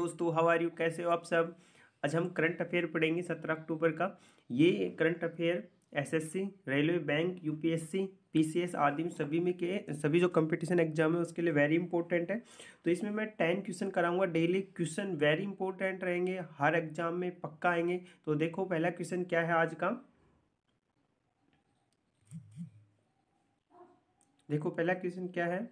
दोस्तों how are you कैसे हो आप सब आज हम करंट अफेयर पढ़ेंगे सत्रह अक्टूबर का ये current affair SSC railway bank UPSC PCS आदि सभी में के सभी जो कंपटीशन एग्जाम है उसके लिए वेरी इंपॉर्टेंट है तो इसमें मैं टेन क्वेश्चन कराऊंगा डेली क्वेश्चन वेरी इंपॉर्टेंट रहेंगे हर एग्जाम में पक्का आएंगे तो देखो पहला क्वेश्चन क्या है आज का देखो पहला क्वेश्चन क्या है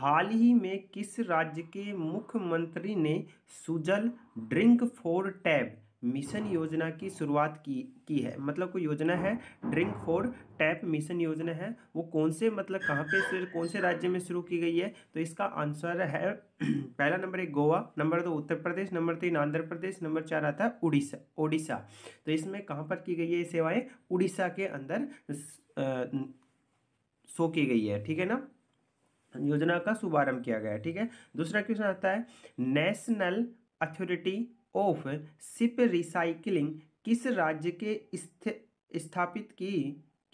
हाल ही में किस राज्य के मुख्यमंत्री ने Sujal drink from tap mission योजना की शुरुआत की की है मतलब कोई योजना है ड्रिंक फॉर टैप मिशन योजना है वो कौन से मतलब कहाँ पे कौन से राज्य में शुरू की गई है तो इसका आंसर है पहला नंबर एक गोवा नंबर दो उत्तर प्रदेश नंबर तीन आंध्र प्रदेश नंबर चार आता है उड़ीसा उड़ीसा तो इसमें कहाँ पर की गई है ये सेवाएँ उड़ीसा के अंदर शो की गई है ठीक है ना योजना का शुभारंभ किया गया ठीक है दूसरा क्वेश्चन आता है national authority of ship recycling किस राज्य के स्थापित की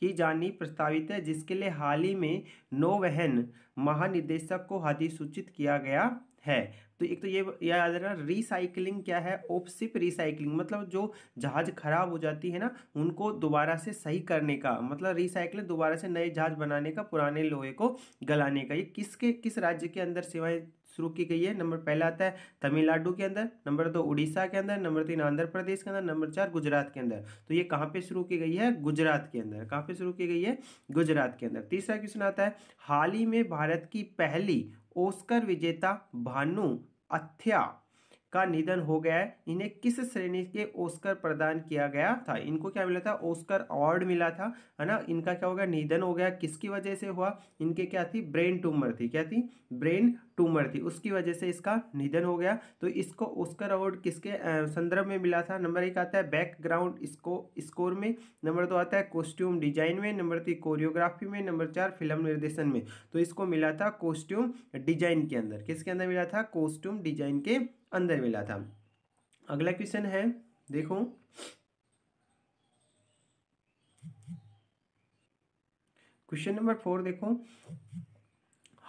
की जानी प्रस्तावित है जिसके लिए हाल ही में नौवहन महानिदेशक को अधिसूचित किया गया है तो एक तो ये याद रखना रिसाइकलिंग क्या है ओपसिप रिसाइकलिंग मतलब जो जहाज खराब हो जाती है ना उनको दोबारा से सही करने का मतलब रिसाइकलिंग दोबारा से नए जहाज बनाने का पुराने लोहे को गलाने का ये किसके किस राज्य के अंदर सेवाएं शुरू की गई है नंबर पहला आता है तमिलनाडु के अंदर नंबर दो उड़ीसा के अंदर नंबर तीन आंध्र प्रदेश के अंदर नंबर चार गुजरात के अंदर तो ये कहाँ पे शुरू की गई है गुजरात के अंदर कहाँ पे शुरू की गई है गुजरात के अंदर तीसरा क्वेश्चन आता है हाल ही में भारत की पहली ओस्कर विजेता भानु अथ्या का निधन हो गया है इन्हें किस श्रेणी के ओस्कर प्रदान किया गया था इनको क्या मिला था ओस्कर अवार्ड मिला था है ना इनका क्या हो गया निधन हो गया किसकी वजह से हुआ इनके क्या थी ब्रेन ट्यूमर थी क्या थी ब्रेन ट्यूमर थी उसकी वजह से इसका निधन हो गया तो इसको ओस्कर अवार्ड किसके संदर्भ में मिला था नंबर एक आता है बैकग्राउंड इसको स्कोर में नंबर दो आता है कॉस्ट्यूम डिजाइन में नंबर तीन कोरियोग्राफी में नंबर चार फिल्म निर्देशन में तो इसको मिला था कॉस्ट्यूम डिजाइन के अंदर किसके अंदर मिला था कॉस्ट्यूम डिजाइन के अंदर मिला था अगला क्वेश्चन है देखो क्वेश्चन नंबर फोर देखो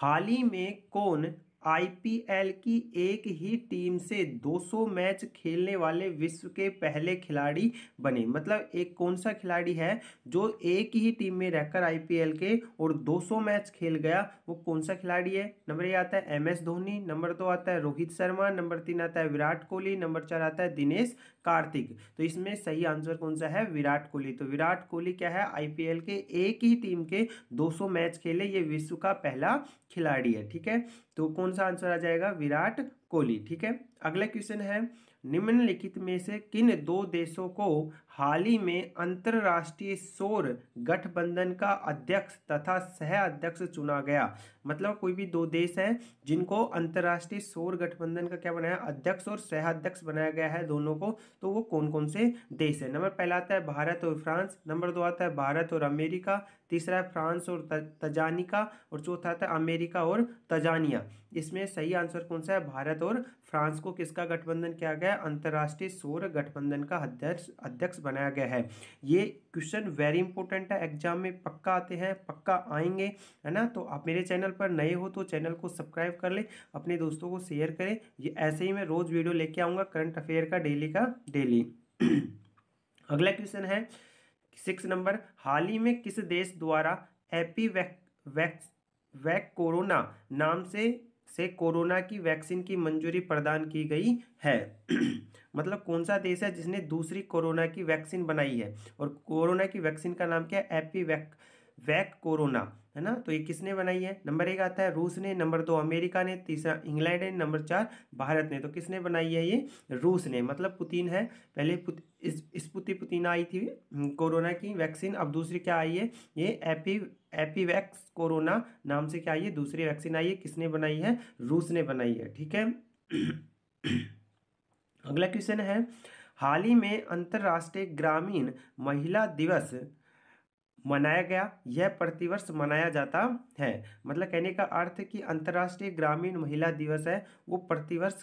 हाल ही में कौन आईपीएल की एक ही टीम से 200 मैच खेलने वाले विश्व के पहले खिलाड़ी बने मतलब एक कौन सा खिलाड़ी है जो एक ही टीम में रहकर आईपीएल के और 200 मैच खेल गया वो कौन सा खिलाड़ी है नंबर ये आता है एम एस धोनी नंबर दो आता है रोहित शर्मा नंबर तीन आता है विराट कोहली नंबर चार आता है दिनेश कार्तिक तो इसमें सही आंसर कौन सा है विराट कोहली तो विराट कोहली क्या है आईपीएल के एक ही टीम के 200 मैच खेले ये विश्व का पहला खिलाड़ी है ठीक है तो कौन सा आंसर आ जाएगा विराट कोहली ठीक है अगला क्वेश्चन है निम्नलिखित में से किन दो देशों को हाल ही में अंतर्राष्ट्रीय सौर गठबंधन का अध्यक्ष तथा सह अध्यक्ष चुना गया मतलब कोई भी दो देश हैं जिनको अंतर्राष्ट्रीय सौर गठबंधन का क्या बनाया अध्यक्ष और सह अध्यक्ष बनाया गया है दोनों को तो वो कौन कौन से देश है नंबर पहला आता है भारत और फ्रांस नंबर दो आता है भारत और अमेरिका तीसरा है फ्रांस और तजानिका और चौथा था अमेरिका और तजानिया इसमें सही आंसर कौन सा है भारत और फ्रांस को किसका गठबंधन किया गया अंतर्राष्ट्रीय सौर गठबंधन का अध्यक्ष अध्यक्ष बनाया गया है ये क्वेश्चन वेरी इंपॉर्टेंट है एग्जाम में पक्का आते हैं पक्का आएंगे है ना तो आप मेरे चैनल पर नए हो तो चैनल को सब्सक्राइब कर ले अपने दोस्तों को शेयर करें ये ऐसे ही मैं रोज़ वीडियो लेके आऊँगा करंट अफेयर का डेली का डेली अगला क्वेश्चन है सिक्स नंबर हाल ही में किस देश द्वारा एपी वैक वैक वैक कोरोना नाम से से कोरोना की वैक्सीन की मंजूरी प्रदान की गई है मतलब कौन सा देश है जिसने दूसरी कोरोना की वैक्सीन बनाई है और कोरोना की वैक्सीन का नाम क्या है एपी वैक वैक कोरोना है ना तो ये किसने बनाई है नंबर एक आता है रूस ने नंबर दो अमेरिका ने तीसरा इंग्लैंड ने नंबर चार भारत ने तो किसने बनाई है ये रूस ने मतलब पुतिन है पहले पुत, इस स्पुति पुतिन आई थी हम्म, कोरोना की वैक्सीन अब दूसरी क्या आई है ये एपी एपीवैक्स कोरोना नाम से क्या आई है दूसरी वैक्सीन आई है किसने बनाई है रूस ने बनाई है ठीक है अगला क्वेश्चन है हाल ही में अंतर्राष्ट्रीय ग्रामीण महिला दिवस मनाया गया यह प्रतिवर्ष मनाया जाता है मतलब कहने का अर्थ कि अंतर्राष्ट्रीय ग्रामीण महिला दिवस है वो प्रतिवर्ष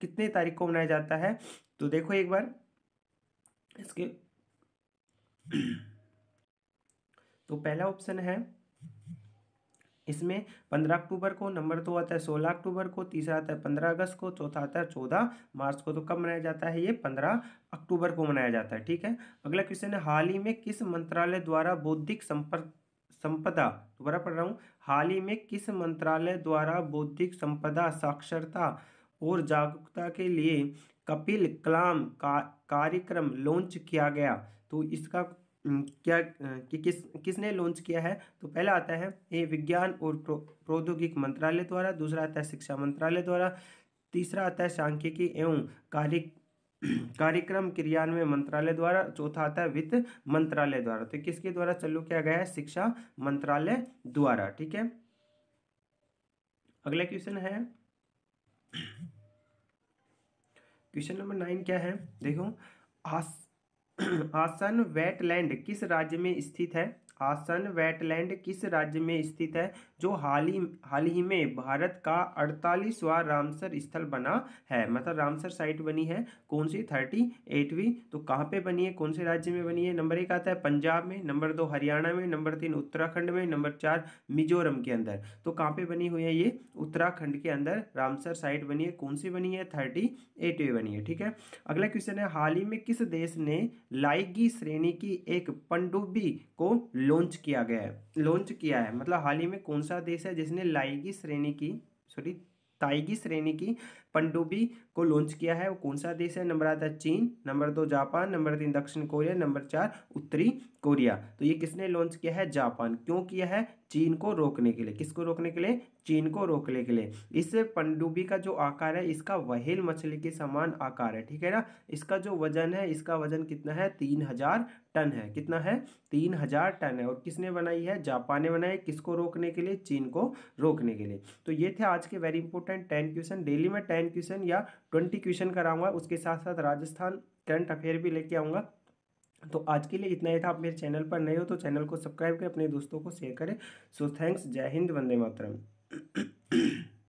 कितने तारीख को मनाया जाता है तो देखो एक बार इसके तो पहला ऑप्शन है इसमें पंद्रह अक्टूबर को नंबर दो आता है सोलह अक्टूबर को तीसरा आता है पंद्रह अगस्त को चौथा आता है चौदह मार्च को तो कब मनाया जाता है ये पंद्रह अक्टूबर को मनाया जाता है ठीक है अगला क्वेश्चन है हाल ही में किस मंत्रालय द्वारा बौद्धिक संपर्क संपदा दोबारा पढ़ रहा हूँ हाल ही में किस मंत्रालय द्वारा बौद्धिक संपदा साक्षरता और जागरूकता के लिए कपिल कलाम का कार्यक्रम लॉन्च किया गया तो इसका क्या कि किस किसने लॉन्च किया है तो पहला आता है ये विज्ञान और प्रौद्योगिक मंत्रालय द्वारा दूसरा आता है शिक्षा मंत्रालय द्वारा तीसरा आता है सांख्यिकी एवं कार्य कार्यक्रम क्रियान्वयन मंत्रालय द्वारा चौथा आता है वित्त मंत्रालय द्वारा तो किसके द्वारा चालू किया गया है शिक्षा मंत्रालय द्वारा ठीक है अगला क्वेश्चन है क्वेश्चन नंबर नाइन क्या है देखो आस आसन वेटलैंड किस राज्य में स्थित है आसन वेटलैंड किस राज्य में स्थित है जो हाल ही हाल ही में भारत का अड़तालीसवा रामसर स्थल बना है मतलब रामसर साइट बनी है कौन सी थर्टी एटवीं तो कहाँ पे बनी है कौन से राज्य में बनी है नंबर एक आता है पंजाब में नंबर दो हरियाणा में नंबर तीन उत्तराखंड में नंबर चार मिजोरम के अंदर तो कहाँ पे बनी हुई है ये उत्तराखंड के अंदर रामसर साइट बनी है कौन सी बनी है थर्टी एटवीं बनी है ठीक है अगला क्वेश्चन है हाल ही में किस देश ने लाइगी श्रेणी की एक पंडुबी को लॉन्च किया गया है लॉन्च किया है मतलब हाल ही में कौन सा देश है जिसने लाइगी श्रेणी की सॉरी ताइगी श्रेणी की पनडुब्बी को लॉन्च किया है वो कौन सा देश है नंबर आता है चीन नंबर दो जापान नंबर तीन दक्षिण कोरिया नंबर चार उत्तरी कोरिया तो ये किसने लॉन्च किया है जापान क्यों किया है चीन को रोकने के लिए किसको रोकने के लिए चीन को रोकने के लिए इस पनडुब्बी का जो आकार है इसका वहेल मछली के समान आकार है ठीक है ना इसका जो वजन है इसका वजन कितना है तीन हजार टन है कितना है तीन हजार टन है और किसने बनाई है जापान ने बनाई किसको रोकने के लिए चीन को रोकने के लिए तो ये थे आज के very important ten question daily में टेन टेन क्वेश्चन या ट्वेंटी क्वेश्चन कराऊंगा उसके साथ साथ राजस्थान करंट अफेयर भी लेके आऊँगा तो आज के लिए इतना ही था आप मेरे चैनल पर नए हो तो चैनल को सब्सक्राइब करें अपने दोस्तों को शेयर करें सो थैंक्स जय हिंद वंदे मातरम